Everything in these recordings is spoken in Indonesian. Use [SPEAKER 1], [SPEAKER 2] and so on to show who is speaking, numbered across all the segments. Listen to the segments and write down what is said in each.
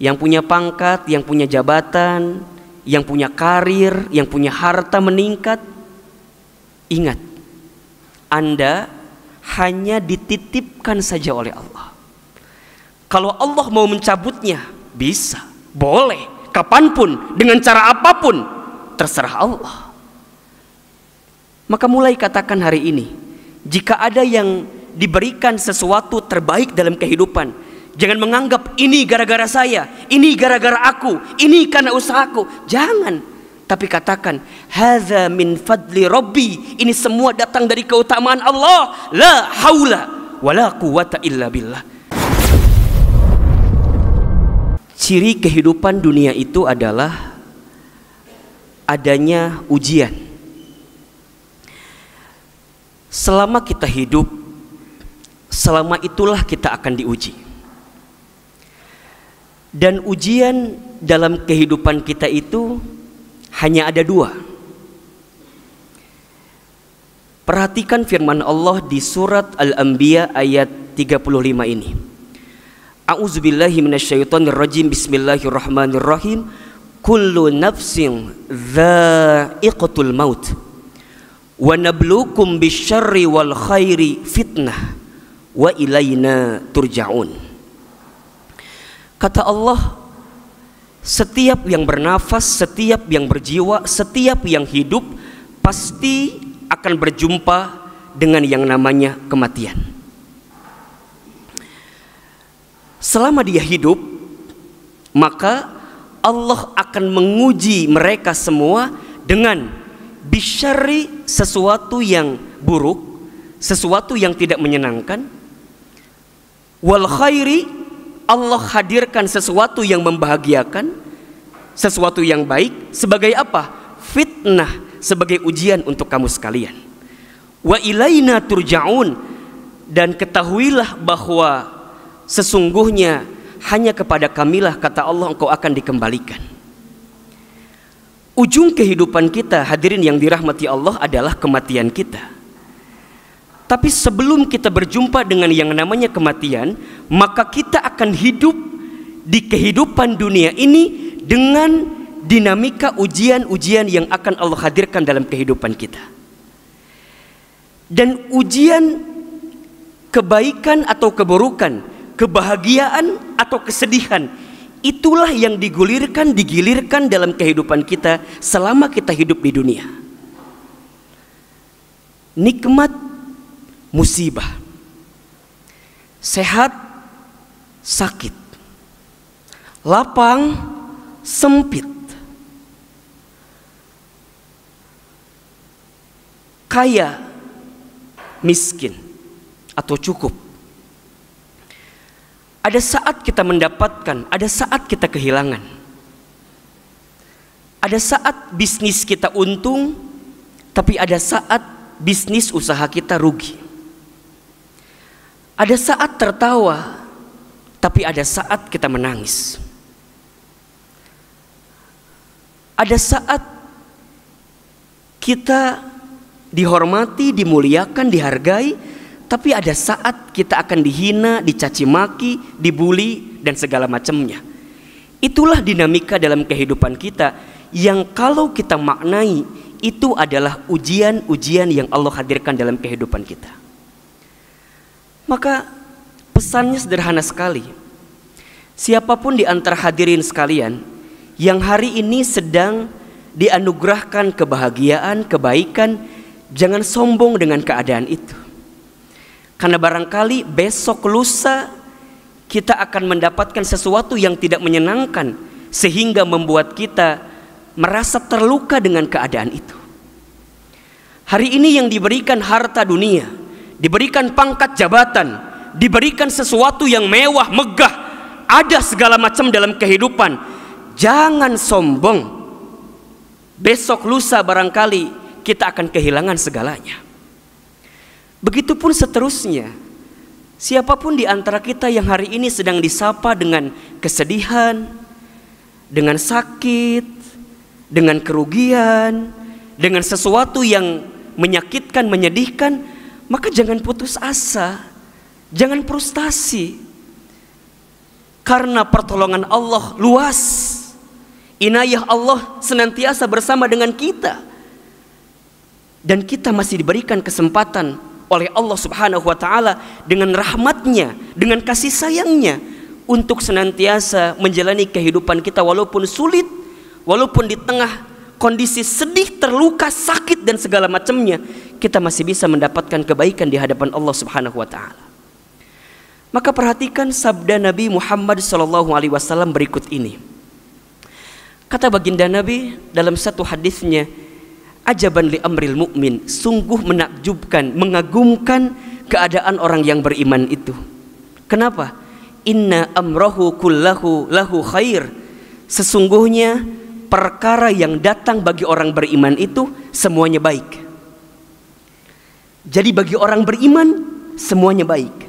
[SPEAKER 1] yang punya pangkat, yang punya jabatan, yang punya karir, yang punya harta meningkat. Ingat, Anda hanya dititipkan saja oleh Allah. Kalau Allah mau mencabutnya, bisa, boleh, kapanpun, dengan cara apapun, terserah Allah. Maka mulai katakan hari ini, jika ada yang diberikan sesuatu terbaik dalam kehidupan, Jangan menganggap ini gara-gara saya, ini gara-gara aku, ini karena usahaku. Jangan. Tapi katakan, Haza min fadli rabbi. Ini semua datang dari keutamaan Allah. La haula la, quwata illa billah. Ciri kehidupan dunia itu adalah adanya ujian. Selama kita hidup, selama itulah kita akan diuji. Dan ujian dalam kehidupan kita itu hanya ada dua. Perhatikan firman Allah di surat Al-Anbiya ayat 35 ini. A'udzubillahi minasyaitonir Bismillahirrahmanirrahim. Kullu nafsin dha'iqatul maut. Wa nabluukum bisyarri wal khairi fitnah wa ilaina turja'un. Kata Allah, setiap yang bernafas, setiap yang berjiwa, setiap yang hidup pasti akan berjumpa dengan yang namanya kematian. Selama dia hidup, maka Allah akan menguji mereka semua dengan bisyari sesuatu yang buruk, sesuatu yang tidak menyenangkan, wal khairi Allah hadirkan sesuatu yang membahagiakan, sesuatu yang baik sebagai apa? Fitnah sebagai ujian untuk kamu sekalian. Wa ilaina turjaun dan ketahuilah bahwa sesungguhnya hanya kepada kamilah kata Allah engkau akan dikembalikan. Ujung kehidupan kita hadirin yang dirahmati Allah adalah kematian kita. Tapi sebelum kita berjumpa dengan yang namanya kematian, maka kita akan hidup di kehidupan dunia ini dengan dinamika ujian-ujian yang akan Allah hadirkan dalam kehidupan kita. Dan ujian kebaikan atau keburukan, kebahagiaan atau kesedihan, itulah yang digulirkan, digilirkan dalam kehidupan kita selama kita hidup di dunia. Nikmat musibah. Sehat, sakit. Lapang, sempit. Kaya, miskin atau cukup. Ada saat kita mendapatkan, ada saat kita kehilangan. Ada saat bisnis kita untung, tapi ada saat bisnis usaha kita rugi. Ada saat tertawa, tapi ada saat kita menangis. Ada saat kita dihormati, dimuliakan, dihargai, tapi ada saat kita akan dihina, dicaci maki, dibuli dan segala macamnya. Itulah dinamika dalam kehidupan kita yang kalau kita maknai itu adalah ujian-ujian yang Allah hadirkan dalam kehidupan kita. Maka pesannya sederhana sekali. Siapapun di antara hadirin sekalian yang hari ini sedang dianugerahkan kebahagiaan, kebaikan, jangan sombong dengan keadaan itu. Karena barangkali besok lusa kita akan mendapatkan sesuatu yang tidak menyenangkan sehingga membuat kita merasa terluka dengan keadaan itu. Hari ini yang diberikan harta dunia, diberikan pangkat jabatan, diberikan sesuatu yang mewah, megah, ada segala macam dalam kehidupan. Jangan sombong. Besok lusa barangkali kita akan kehilangan segalanya. Begitupun seterusnya. Siapapun di antara kita yang hari ini sedang disapa dengan kesedihan, dengan sakit, dengan kerugian, dengan sesuatu yang menyakitkan, menyedihkan, maka jangan putus asa, jangan frustasi. Karena pertolongan Allah luas. Inayah Allah senantiasa bersama dengan kita. Dan kita masih diberikan kesempatan oleh Allah Subhanahu wa taala dengan rahmatnya, dengan kasih sayangnya untuk senantiasa menjalani kehidupan kita walaupun sulit, walaupun di tengah kondisi sedih, terluka, sakit dan segala macamnya, kita masih bisa mendapatkan kebaikan di hadapan Allah Subhanahu wa taala. Maka perhatikan sabda Nabi Muhammad sallallahu alaihi wasallam berikut ini. Kata baginda Nabi dalam satu hadisnya, ajaban li amril mukmin, sungguh menakjubkan, mengagumkan keadaan orang yang beriman itu. Kenapa? Inna amrahu kullahu lahu khair. Sesungguhnya perkara yang datang bagi orang beriman itu semuanya baik. Jadi bagi orang beriman semuanya baik.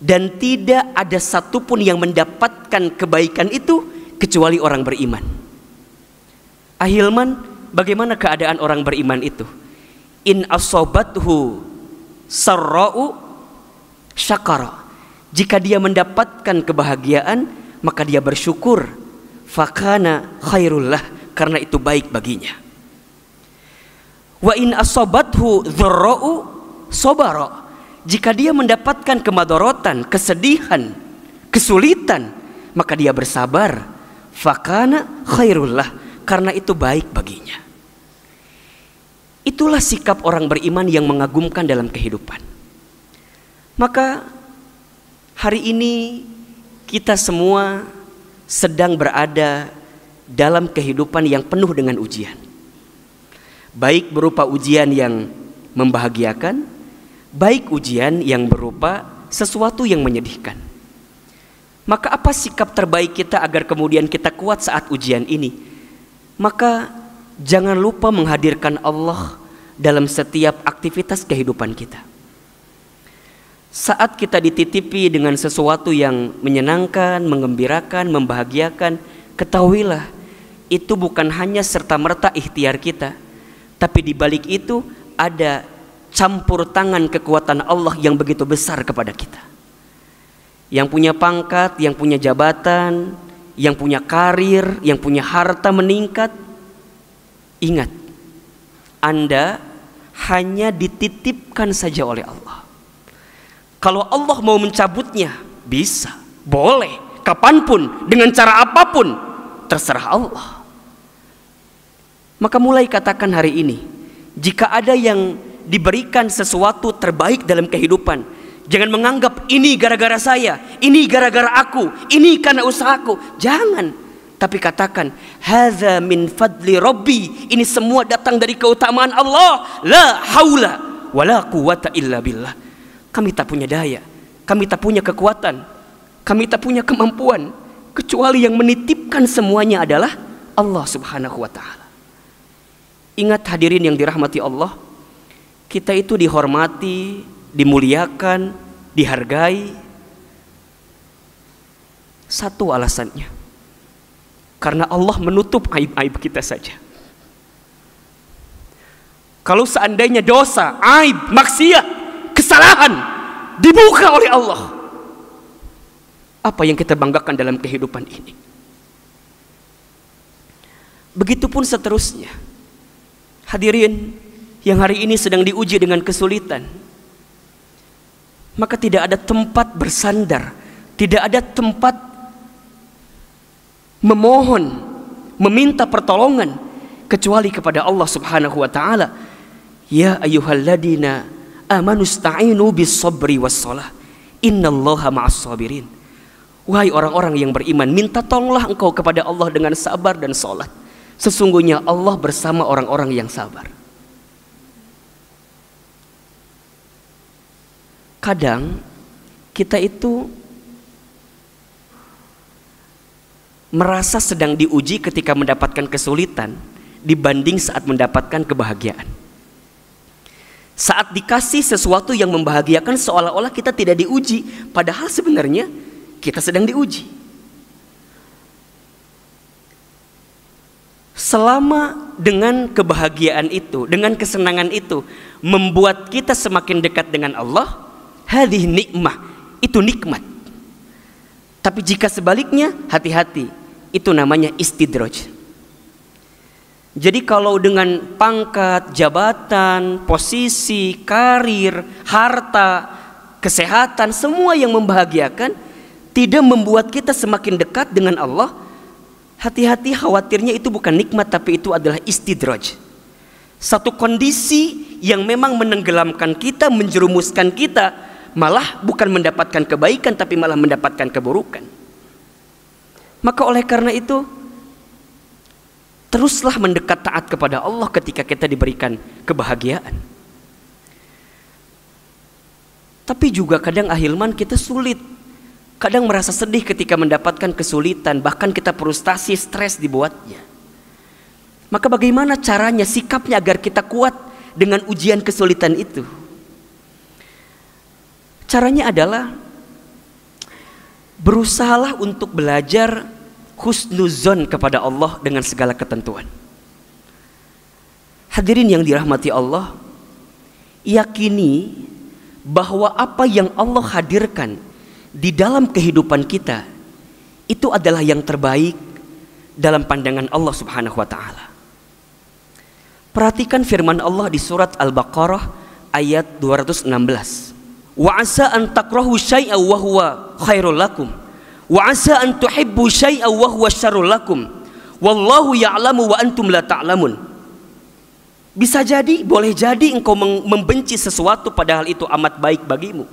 [SPEAKER 1] Dan tidak ada satupun yang mendapatkan kebaikan itu kecuali orang beriman. Ahilman, ah, bagaimana keadaan orang beriman itu? In asobathu sarra'u syakara. Jika dia mendapatkan kebahagiaan, maka dia bersyukur fakana khairullah karena itu baik baginya wa in asobathu dzarra'u sobaro jika dia mendapatkan kemadorotan, kesedihan, kesulitan, maka dia bersabar. Fakana khairullah karena itu baik baginya. Itulah sikap orang beriman yang mengagumkan dalam kehidupan. Maka hari ini kita semua sedang berada dalam kehidupan yang penuh dengan ujian. Baik berupa ujian yang membahagiakan, baik ujian yang berupa sesuatu yang menyedihkan. Maka apa sikap terbaik kita agar kemudian kita kuat saat ujian ini? Maka jangan lupa menghadirkan Allah dalam setiap aktivitas kehidupan kita. Saat kita dititipi dengan sesuatu yang menyenangkan, mengembirakan, membahagiakan, ketahuilah itu bukan hanya serta-merta ikhtiar kita, tapi di balik itu ada campur tangan kekuatan Allah yang begitu besar kepada kita. Yang punya pangkat, yang punya jabatan, yang punya karir, yang punya harta meningkat. Ingat, Anda hanya dititipkan saja oleh Allah. Kalau Allah mau mencabutnya, bisa, boleh, kapanpun, dengan cara apapun, terserah Allah. Maka mulai katakan hari ini, jika ada yang diberikan sesuatu terbaik dalam kehidupan, jangan menganggap ini gara-gara saya, ini gara-gara aku, ini karena usahaku. Jangan, tapi katakan hadza min fadli rabbi ini semua datang dari keutamaan Allah la haula wala quwata illa billah kami tak punya daya, kami tak punya kekuatan, kami tak punya kemampuan kecuali yang menitipkan semuanya adalah Allah Subhanahu wa taala. Ingat hadirin yang dirahmati Allah, kita itu dihormati, dimuliakan, dihargai satu alasannya karena Allah menutup aib-aib kita saja. Kalau seandainya dosa, aib, maksiat kesalahan dibuka oleh Allah. Apa yang kita banggakan dalam kehidupan ini? Begitupun seterusnya. Hadirin yang hari ini sedang diuji dengan kesulitan, maka tidak ada tempat bersandar, tidak ada tempat memohon, meminta pertolongan kecuali kepada Allah Subhanahu wa taala. Ya ayyuhalladzina amanusta'inu bis sabri was salah. Innallaha ma'as sabirin. Wahai orang-orang yang beriman, minta tolonglah engkau kepada Allah dengan sabar dan salat. Sesungguhnya Allah bersama orang-orang yang sabar. Kadang kita itu merasa sedang diuji ketika mendapatkan kesulitan dibanding saat mendapatkan kebahagiaan. Saat dikasih sesuatu yang membahagiakan seolah-olah kita tidak diuji, padahal sebenarnya kita sedang diuji. Selama dengan kebahagiaan itu, dengan kesenangan itu membuat kita semakin dekat dengan Allah, hadih nikmah, itu nikmat. Tapi jika sebaliknya, hati-hati, itu namanya istidroj jadi kalau dengan pangkat, jabatan, posisi, karir, harta, kesehatan, semua yang membahagiakan tidak membuat kita semakin dekat dengan Allah, hati-hati khawatirnya itu bukan nikmat tapi itu adalah istidraj. Satu kondisi yang memang menenggelamkan kita, menjerumuskan kita, malah bukan mendapatkan kebaikan tapi malah mendapatkan keburukan. Maka oleh karena itu Teruslah mendekat taat kepada Allah ketika kita diberikan kebahagiaan. Tapi juga kadang ahilman kita sulit. Kadang merasa sedih ketika mendapatkan kesulitan, bahkan kita frustasi, stres dibuatnya. Maka bagaimana caranya, sikapnya agar kita kuat dengan ujian kesulitan itu? Caranya adalah berusahalah untuk belajar husnuzon kepada Allah dengan segala ketentuan. Hadirin yang dirahmati Allah, yakini bahwa apa yang Allah hadirkan di dalam kehidupan kita itu adalah yang terbaik dalam pandangan Allah Subhanahu wa taala. Perhatikan firman Allah di surat Al-Baqarah ayat 216. Wa asa an takrahu syai'a wa huwa khairul lakum wa asa an tuhibbu syai'an wa huwa syarrul lakum wallahu ya'lamu wa antum la ta'lamun bisa jadi boleh jadi engkau membenci sesuatu padahal itu amat baik bagimu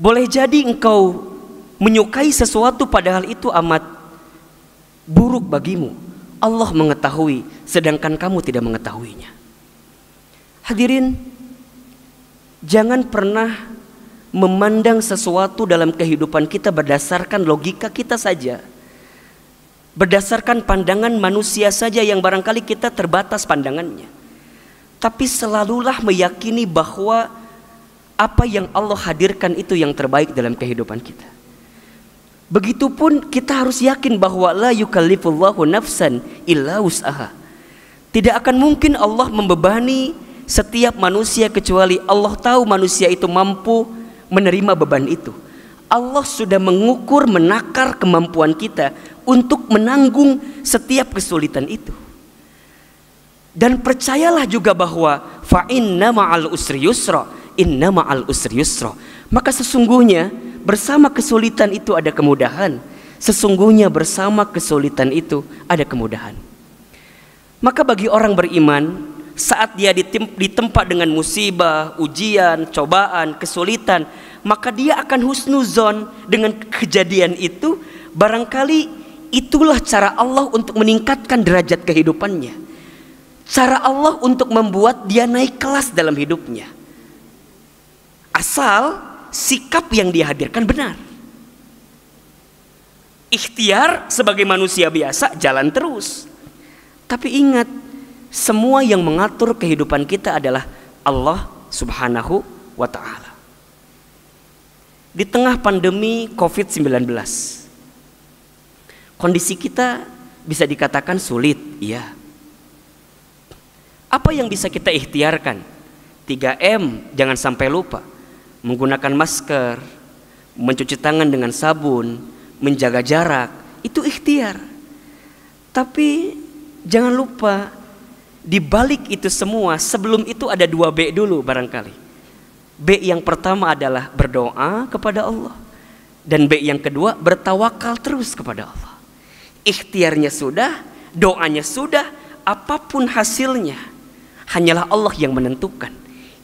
[SPEAKER 1] boleh jadi engkau menyukai sesuatu padahal itu amat buruk bagimu Allah mengetahui sedangkan kamu tidak mengetahuinya hadirin jangan pernah memandang sesuatu dalam kehidupan kita berdasarkan logika kita saja. Berdasarkan pandangan manusia saja yang barangkali kita terbatas pandangannya. Tapi selalulah meyakini bahwa apa yang Allah hadirkan itu yang terbaik dalam kehidupan kita. Begitupun kita harus yakin bahwa la yukallifullahu nafsan illa usaha. Tidak akan mungkin Allah membebani setiap manusia kecuali Allah tahu manusia itu mampu menerima beban itu. Allah sudah mengukur, menakar kemampuan kita untuk menanggung setiap kesulitan itu. Dan percayalah juga bahwa fa inna ma'al usri yusra, inna ma'al usri yusra. Maka sesungguhnya bersama kesulitan itu ada kemudahan. Sesungguhnya bersama kesulitan itu ada kemudahan. Maka bagi orang beriman saat dia ditempa dengan musibah, ujian, cobaan, kesulitan, maka dia akan husnuzon dengan kejadian itu. Barangkali itulah cara Allah untuk meningkatkan derajat kehidupannya. Cara Allah untuk membuat dia naik kelas dalam hidupnya. Asal sikap yang dihadirkan benar. Ikhtiar sebagai manusia biasa jalan terus. Tapi ingat, semua yang mengatur kehidupan kita adalah Allah Subhanahu wa taala. Di tengah pandemi COVID-19, kondisi kita bisa dikatakan sulit, iya. Apa yang bisa kita ikhtiarkan? 3M jangan sampai lupa. Menggunakan masker, mencuci tangan dengan sabun, menjaga jarak, itu ikhtiar. Tapi jangan lupa di balik itu semua, sebelum itu ada dua B dulu barangkali. B yang pertama adalah berdoa kepada Allah. Dan B yang kedua bertawakal terus kepada Allah. Ikhtiarnya sudah, doanya sudah, apapun hasilnya. Hanyalah Allah yang menentukan.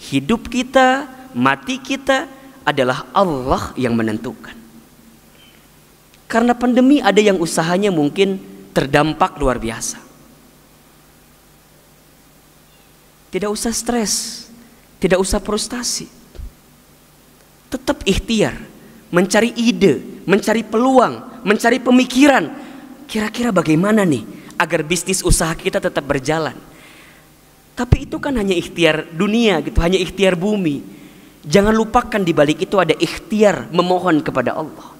[SPEAKER 1] Hidup kita, mati kita adalah Allah yang menentukan. Karena pandemi ada yang usahanya mungkin terdampak luar biasa Tidak usah stres, tidak usah frustasi. Tetap ikhtiar, mencari ide, mencari peluang, mencari pemikiran. Kira-kira bagaimana nih agar bisnis usaha kita tetap berjalan? Tapi itu kan hanya ikhtiar dunia gitu, hanya ikhtiar bumi. Jangan lupakan di balik itu ada ikhtiar memohon kepada Allah.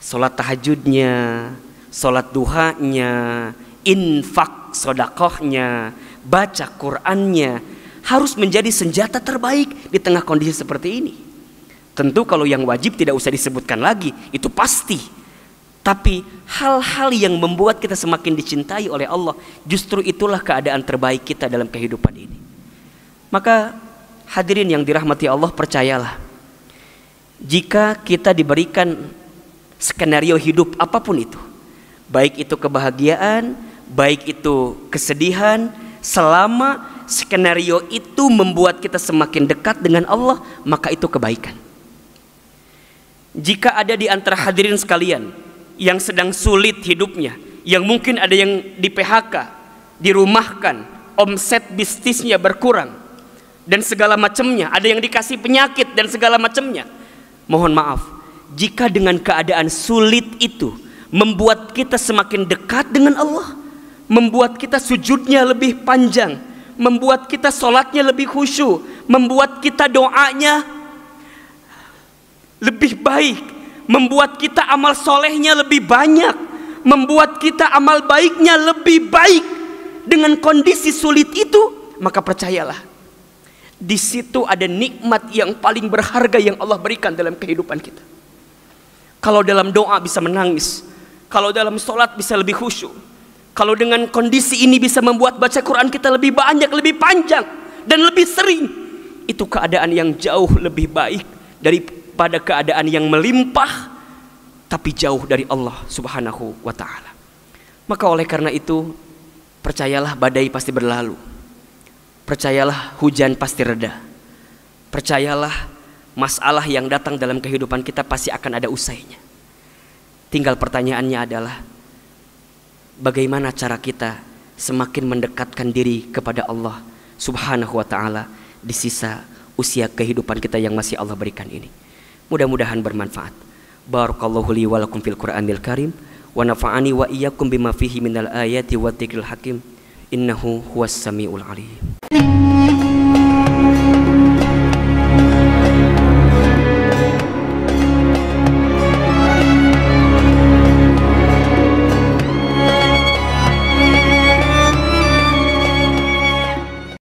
[SPEAKER 1] Salat tahajudnya, salat duhanya, infak sodakohnya, baca Qurannya harus menjadi senjata terbaik di tengah kondisi seperti ini. Tentu kalau yang wajib tidak usah disebutkan lagi, itu pasti. Tapi hal-hal yang membuat kita semakin dicintai oleh Allah, justru itulah keadaan terbaik kita dalam kehidupan ini. Maka hadirin yang dirahmati Allah percayalah. Jika kita diberikan skenario hidup apapun itu, baik itu kebahagiaan, baik itu kesedihan, Selama skenario itu membuat kita semakin dekat dengan Allah, maka itu kebaikan. Jika ada di antara hadirin sekalian yang sedang sulit hidupnya, yang mungkin ada yang di PHK, dirumahkan, omset bisnisnya berkurang, dan segala macamnya, ada yang dikasih penyakit dan segala macamnya. Mohon maaf, jika dengan keadaan sulit itu membuat kita semakin dekat dengan Allah, membuat kita sujudnya lebih panjang, membuat kita sholatnya lebih khusyuk, membuat kita doanya lebih baik, membuat kita amal solehnya lebih banyak, membuat kita amal baiknya lebih baik. Dengan kondisi sulit itu, maka percayalah, di situ ada nikmat yang paling berharga yang Allah berikan dalam kehidupan kita. Kalau dalam doa bisa menangis, kalau dalam sholat bisa lebih khusyuk, kalau dengan kondisi ini bisa membuat baca Quran kita lebih banyak, lebih panjang, dan lebih sering. Itu keadaan yang jauh lebih baik daripada keadaan yang melimpah, tapi jauh dari Allah subhanahu wa ta'ala. Maka oleh karena itu, percayalah badai pasti berlalu. Percayalah hujan pasti reda. Percayalah masalah yang datang dalam kehidupan kita pasti akan ada usainya. Tinggal pertanyaannya adalah, bagaimana cara kita semakin mendekatkan diri kepada Allah Subhanahu wa taala di sisa usia kehidupan kita yang masih Allah berikan ini. Mudah-mudahan bermanfaat. Barakallahu li wa lakum fil Qur'anil Karim wa nafa'ani wa iyyakum bima fihi minal ayati wa dzikril hakim. Innahu huwas samiul alim.